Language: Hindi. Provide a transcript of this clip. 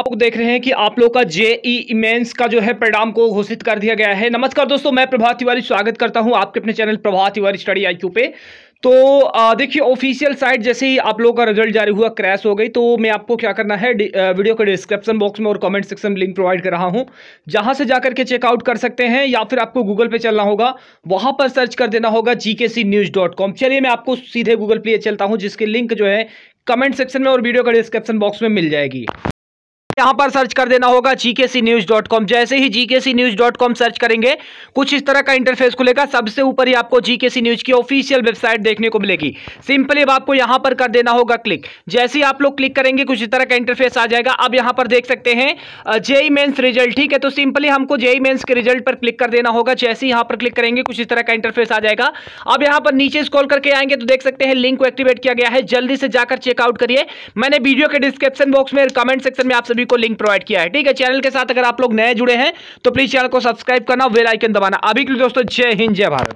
आप लोग देख रहे हैं कि आप लोग का जेई इमेंस का जो है परिणाम को घोषित कर दिया गया है नमस्कार दोस्तों मैं प्रभात तिवारी स्वागत करता हूं आपके अपने channel Prabhat Tiwari study IQ पे तो देखिए ऑफिशियल साइट जैसे ही आप लोगों का रिजल्ट जारी हुआ क्रैश हो गई तो मैं आपको क्या करना है वीडियो के डिस्क्रिप्शन बॉक्स में और कमेंट सेक्शन में लिंक प्रोवाइड कर रहा हूं जहां से जाकर के चेकआउट कर सकते हैं या फिर आपको गूगल पे चलना होगा वहां पर सर्च कर देना होगा कॉम चलिए मैं आपको सीधे गूगल पे चलता हूँ जिसकी लिंक जो है कमेंट सेक्शन में और वीडियो का डिस्क्रिप्शन बॉक्स में मिल जाएगी यहां पर सर्च कर देना होगा gkcnews.com जैसे ही gkcnews.com सर्च करेंगे कुछ इस तरह का इंटरफेस खुलेगा सबसे ऊपर ही आपको जीकेसी न्यूज की ऑफिशियल वेबसाइट देखने को मिलेगी सिंपली अब आपको यहां पर कर देना होगा क्लिक जैसे ही आप लोग क्लिक करेंगे कुछ इस तरह का इंटरफेस आ जाएगा अब यहां पर देख सकते हैं जेई मेन्स रिजल्ट ठीक है तो सिंपली हमको जेई मेन्स के रिजल्ट पर क्लिक कर देना होगा जैसे ही यहां पर क्लिक करेंगे कुछ इस तरह का इंटरफेस आ जाएगा अब यहां पर नीचे स्कॉल करके आएंगे तो देख सकते हैं लिंक को एक्टिवेट किया गया है जल्दी से जाकर चेकआउट करिए मैंने वीडियो के डिस्क्रिप्शन बॉक्स में कमेंट सेक्शन में आप सभी को लिंक प्रोवाइड किया है ठीक है चैनल के साथ अगर आप लोग नए जुड़े हैं तो प्लीज चैनल को सब्सक्राइब करना बेल आइकन दबाना अभी के लिए दोस्तों जय हिंद जय भारत